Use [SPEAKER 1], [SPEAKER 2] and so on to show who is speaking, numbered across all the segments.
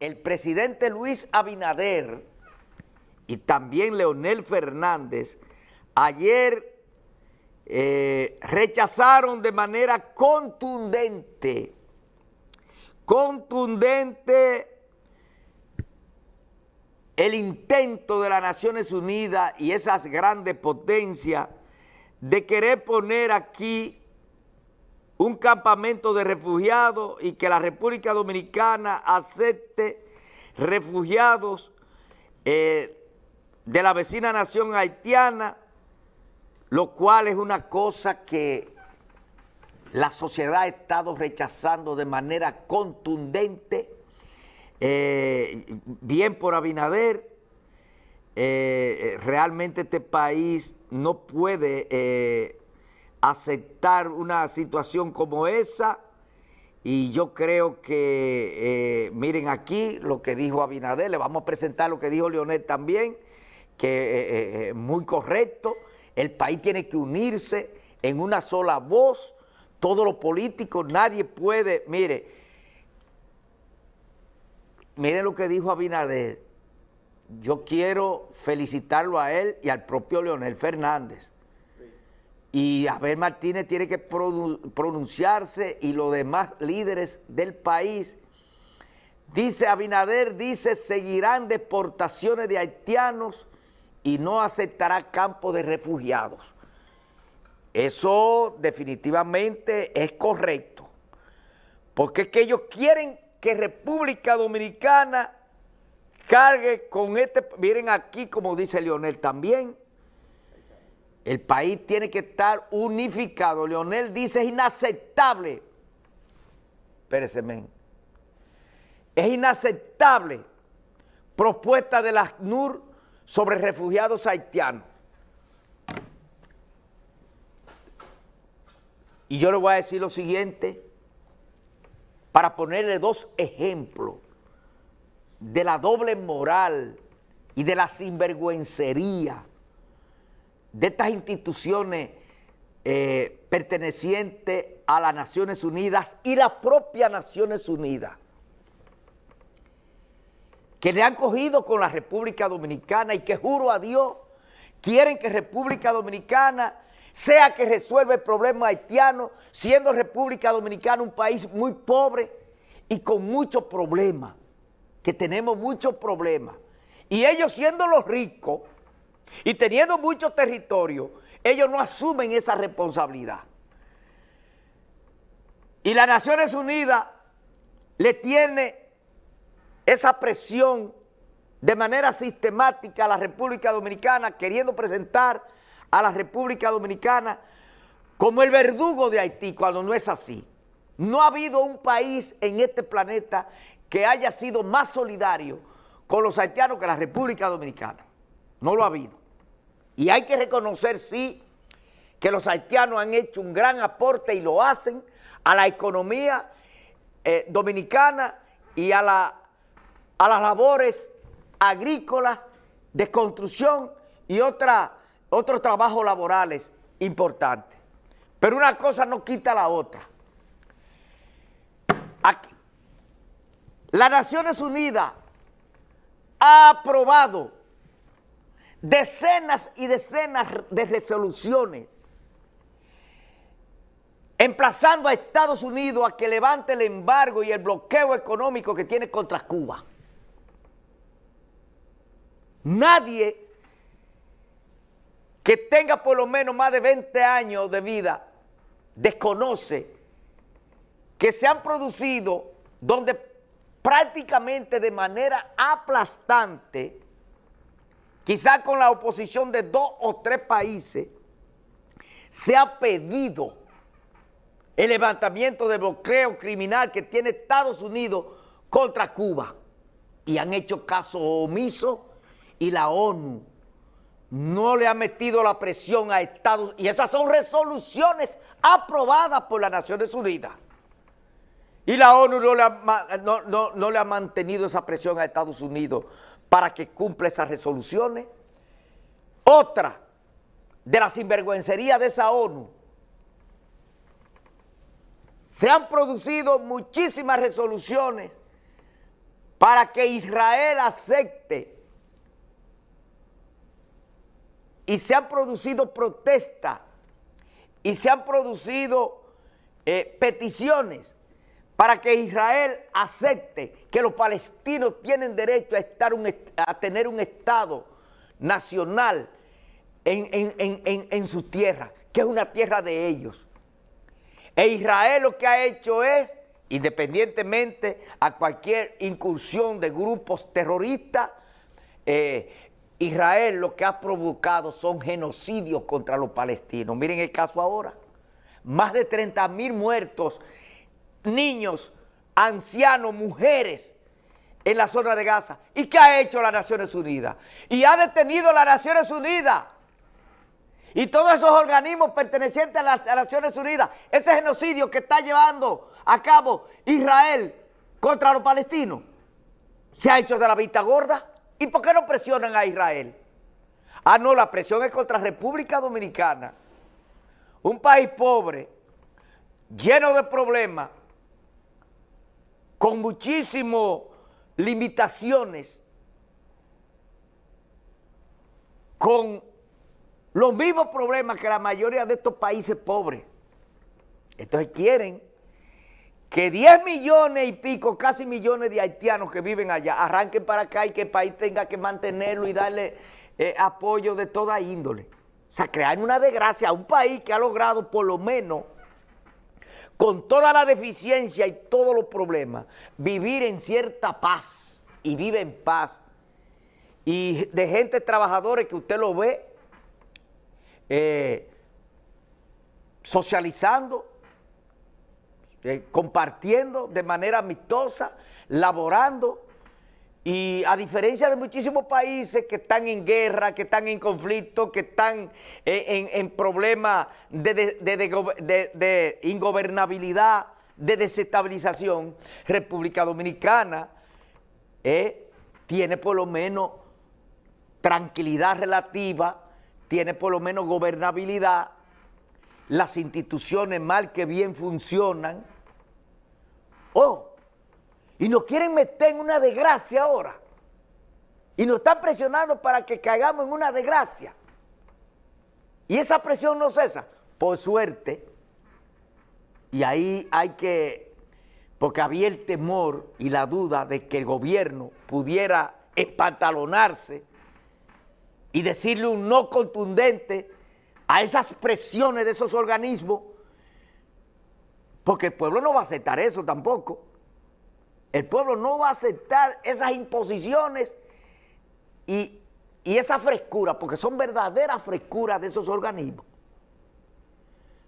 [SPEAKER 1] el presidente Luis Abinader y también Leonel Fernández ayer eh, rechazaron de manera contundente, contundente el intento de las Naciones Unidas y esas grandes potencias de querer poner aquí un campamento de refugiados y que la República Dominicana acepte refugiados eh, de la vecina nación haitiana, lo cual es una cosa que la sociedad ha estado rechazando de manera contundente, eh, bien por Abinader, eh, realmente este país no puede aceptar una situación como esa. Y yo creo que, eh, miren aquí lo que dijo Abinader, le vamos a presentar lo que dijo Leonel también, que eh, eh, es muy correcto, el país tiene que unirse en una sola voz, todos los políticos, nadie puede, mire, miren lo que dijo Abinader, yo quiero felicitarlo a él y al propio Leonel Fernández y Abel Martínez tiene que pronunciarse y los demás líderes del país. Dice Abinader, dice, seguirán deportaciones de haitianos y no aceptará campos de refugiados. Eso definitivamente es correcto, porque es que ellos quieren que República Dominicana cargue con este, miren aquí como dice Leonel también, el país tiene que estar unificado. Leonel dice, es inaceptable. Espérese, men. Es inaceptable propuesta de la ACNUR sobre refugiados haitianos. Y yo le voy a decir lo siguiente, para ponerle dos ejemplos de la doble moral y de la sinvergüencería de estas instituciones eh, pertenecientes a las Naciones Unidas y las propias Naciones Unidas, que le han cogido con la República Dominicana y que juro a Dios, quieren que República Dominicana sea que resuelva el problema haitiano, siendo República Dominicana un país muy pobre y con muchos problemas, que tenemos muchos problemas. Y ellos siendo los ricos, y teniendo mucho territorio, ellos no asumen esa responsabilidad. Y las Naciones Unidas le tiene esa presión de manera sistemática a la República Dominicana, queriendo presentar a la República Dominicana como el verdugo de Haití, cuando no es así. No ha habido un país en este planeta que haya sido más solidario con los haitianos que la República Dominicana. No lo ha habido. Y hay que reconocer, sí, que los haitianos han hecho un gran aporte y lo hacen a la economía eh, dominicana y a, la, a las labores agrícolas de construcción y otros trabajos laborales importantes. Pero una cosa no quita la otra. Aquí, las Naciones Unidas ha aprobado decenas y decenas de resoluciones emplazando a Estados Unidos a que levante el embargo y el bloqueo económico que tiene contra Cuba. Nadie que tenga por lo menos más de 20 años de vida desconoce que se han producido donde prácticamente de manera aplastante Quizás con la oposición de dos o tres países, se ha pedido el levantamiento de bloqueo criminal que tiene Estados Unidos contra Cuba. Y han hecho caso omiso y la ONU no le ha metido la presión a Estados Unidos. Y esas son resoluciones aprobadas por las Naciones Unidas. Y la ONU no le, no le ha mantenido esa presión a Estados Unidos para que cumpla esas resoluciones. Otra de las sinvergüencería de esa ONU. Se han producido muchísimas resoluciones para que Israel acepte y se han producido protestas y se han producido eh, peticiones para que Israel acepte que los palestinos tienen derecho a, estar a tener un Estado nacional en, en, en, sus tierras, que es una tierra de ellos. E Israel lo que ha hecho es, independientemente a cualquier incursión de grupos terroristas, eh, Israel lo que ha provocado son genocidios contra los palestinos. Miren el caso ahora. Más de 30 mil muertos niños, ancianos, mujeres en la zona de Gaza. ¿Y qué ha hecho las Naciones Unidas? Y ha detenido las Naciones Unidas. Y todos esos organismos pertenecientes a las, Naciones Unidas, ese genocidio que está llevando a cabo Israel contra los palestinos, se ha hecho de la vista gorda. ¿Y por qué no presionan a Israel? Ah, no, la presión es contra República Dominicana, un país pobre, lleno de problemas, con muchísimas limitaciones, con los mismos problemas que la mayoría de estos países pobres. Entonces quieren que 10 millones y pico, casi millones de haitianos que viven allá, arranquen para acá y que el país tenga que mantenerlo y darle eh, apoyo de toda índole. O sea, crear una desgracia a un país que ha logrado por lo menos con toda la deficiencia y todos los problemas, vivir en cierta paz y vive en paz. Y de gente trabajadora que usted lo ve eh, socializando, eh, compartiendo de manera amistosa, laborando, y a diferencia de muchísimos países que están en guerra, que están en conflicto, que están eh, en, problemas de, ingobernabilidad, de desestabilización, República Dominicana eh, tiene por lo menos tranquilidad relativa, tiene por lo menos gobernabilidad, las instituciones mal que bien funcionan. ¡Oh! Y nos quieren meter en una desgracia ahora. Y nos están presionando para que caigamos en una desgracia. Y esa presión no cesa. Por suerte, y ahí hay que, porque había el temor y la duda de que el gobierno pudiera espantalonarse y decirle un no contundente a esas presiones de esos organismos, porque el pueblo no va a aceptar eso tampoco. El pueblo no va a aceptar esas imposiciones y, esa frescura, porque son verdaderas frescuras de esos organismos.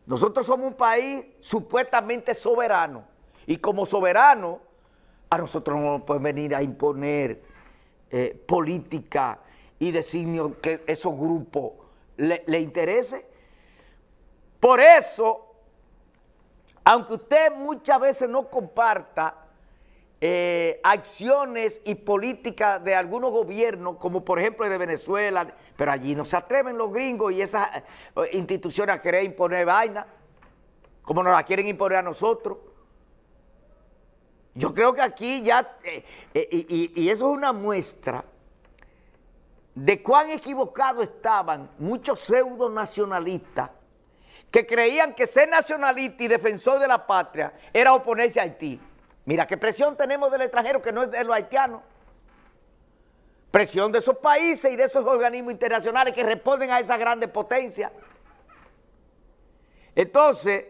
[SPEAKER 1] Nosotros somos un país supuestamente soberano y como soberano a nosotros no nos pueden venir a imponer eh, política y designio que esos grupos le, le interese. Por eso, aunque usted muchas veces no comparta eh, acciones y políticas de algunos gobiernos, como por ejemplo de Venezuela, pero allí no se atreven los gringos y esas eh, instituciones a querer imponer vaina, como nos la quieren imponer a nosotros. Yo creo que aquí ya, eh, y, y eso es una muestra de cuán equivocado estaban muchos pseudo nacionalistas que creían que ser nacionalista y defensor de la patria era oponerse a Haití. Mira qué presión tenemos del extranjero que no es de los haitianos. Presión de esos países y de esos organismos internacionales que responden a esas grandes potencias. Entonces,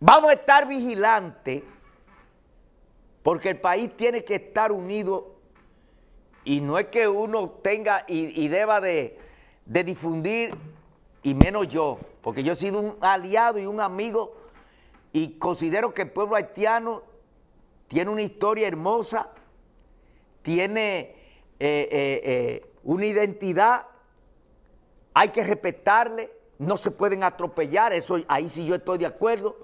[SPEAKER 1] vamos a estar vigilantes porque el país tiene que estar unido y no es que uno tenga y, deba de, de difundir, y menos yo, porque yo he sido un aliado y un amigo y considero que el pueblo haitiano tiene una historia hermosa, tiene eh, eh, eh, una identidad, hay que respetarle, no se pueden atropellar, eso ahí sí yo estoy de acuerdo,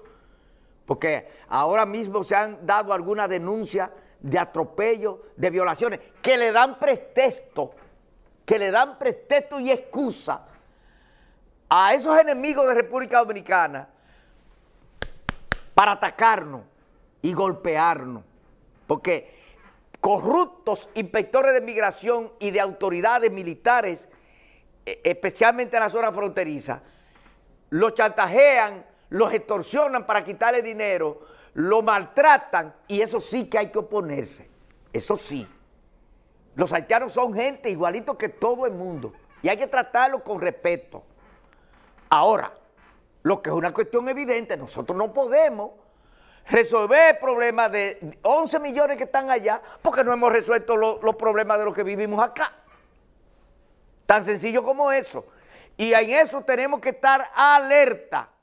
[SPEAKER 1] porque ahora mismo se han dado algunas denuncias de atropello, de violaciones, que le dan pretexto, que le dan pretexto y excusa a esos enemigos de República Dominicana para atacarnos y golpearnos. Porque corruptos inspectores de migración y de autoridades militares, e, especialmente en la zona fronteriza, los chantajean, los extorsionan para quitarle dinero, lo maltratan y eso sí que hay que oponerse, eso sí. Los haitianos son gente igualito que todo el mundo y hay que tratarlo con respeto. Ahora, lo que es una cuestión evidente, nosotros no podemos resolver el problema de 11 millones que están allá porque no hemos resuelto los problemas de los que vivimos acá. Tan sencillo como eso. Y en eso tenemos que estar alerta.